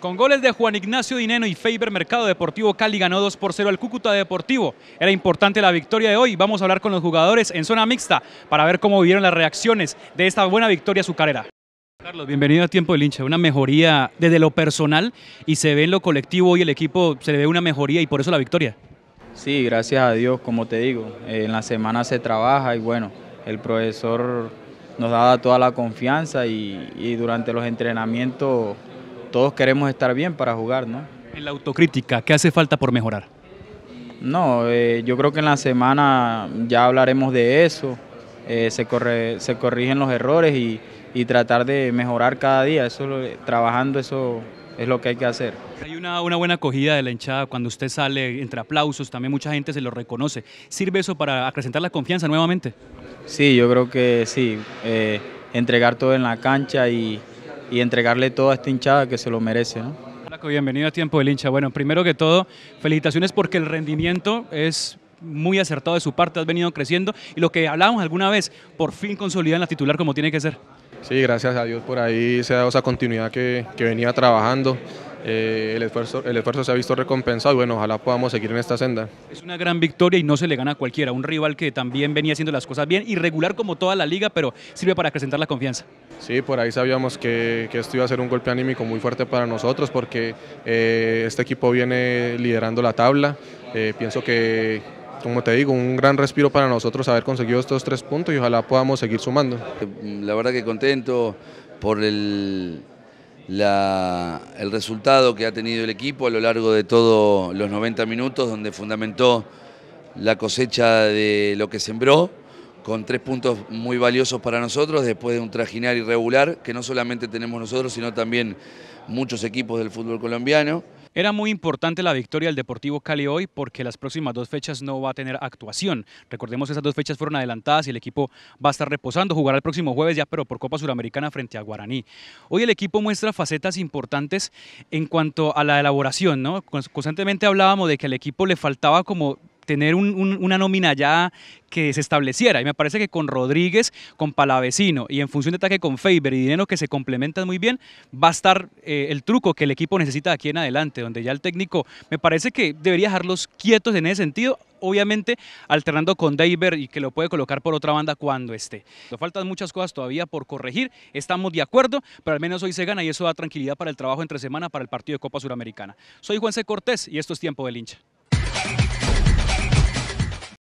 Con goles de Juan Ignacio Dineno y Faber Mercado Deportivo Cali ganó 2 por 0 al Cúcuta Deportivo. Era importante la victoria de hoy. Vamos a hablar con los jugadores en zona mixta para ver cómo vivieron las reacciones de esta buena victoria azucarera. Carlos, bienvenido a Tiempo del Hincha. Una mejoría desde lo personal y se ve en lo colectivo y el equipo se le ve una mejoría y por eso la victoria. Sí, gracias a Dios, como te digo, en la semana se trabaja y bueno, el profesor nos da toda la confianza y durante los entrenamientos todos queremos estar bien para jugar, ¿no? En la autocrítica, ¿qué hace falta por mejorar? No, eh, yo creo que en la semana ya hablaremos de eso, eh, se, corre, se corrigen los errores y, tratar de mejorar cada día, eso trabajando eso es lo que hay que hacer. Hay una, buena acogida de la hinchada cuando usted sale entre aplausos, también mucha gente se lo reconoce. ¿Sirve eso para acrecentar la confianza nuevamente? Sí, yo creo que sí, eh, entregar todo en la cancha y, y entregarle todo a esta hinchada que se lo merece. ¿no? Bienvenido a Tiempo del Hincha. Bueno, primero que todo, felicitaciones porque el rendimiento es muy acertado de su parte, has venido creciendo y lo que hablábamos alguna vez, por fin consolidan la titular como tiene que ser. Sí, gracias a Dios por ahí se ha dado esa continuidad que, que venía trabajando. Eh, el, esfuerzo, el esfuerzo se ha visto recompensado y bueno, ojalá podamos seguir en esta senda. Es una gran victoria y no se le gana a cualquiera, un rival que también venía haciendo las cosas bien, irregular como toda la liga, pero sirve para acrecentar la confianza. Sí, por ahí sabíamos que, esto iba a ser un golpe anímico muy fuerte para nosotros porque eh, este equipo viene liderando la tabla, eh, pienso que, como te digo, un gran respiro para nosotros haber conseguido estos tres puntos y ojalá podamos seguir sumando. La verdad que contento por el el resultado que ha tenido el equipo a lo largo de todos los 90 minutos, donde fundamentó la cosecha de lo que sembró, con tres puntos muy valiosos para nosotros, después de un trajinar irregular que no solamente tenemos nosotros, sino también muchos equipos del fútbol colombiano. Era muy importante la victoria del Deportivo Cali hoy porque las próximas dos fechas no va a tener actuación. Recordemos que esas dos fechas fueron adelantadas y el equipo va a estar reposando, jugará el próximo jueves ya, pero por Copa Suramericana frente a Guaraní. Hoy el equipo muestra facetas importantes en cuanto a la elaboración, ¿no? Constantemente hablábamos de que al equipo le faltaba como tener una nómina ya que se estableciera. Y me parece que con Rodríguez, con Palavecino y en función de ataque con Faber y Dinero que se complementan muy bien, va a estar eh, el truco que el equipo necesita aquí en adelante, donde ya el técnico me parece que debería dejarlos quietos en ese sentido, obviamente alternando con Deiber y que lo puede colocar por otra banda cuando esté. Nos faltan muchas cosas todavía por corregir, estamos de acuerdo, pero al menos hoy se gana y eso da tranquilidad para el trabajo entre semana para el partido de Copa Suramericana. Soy C. Cortés y esto es Tiempo del Hincha.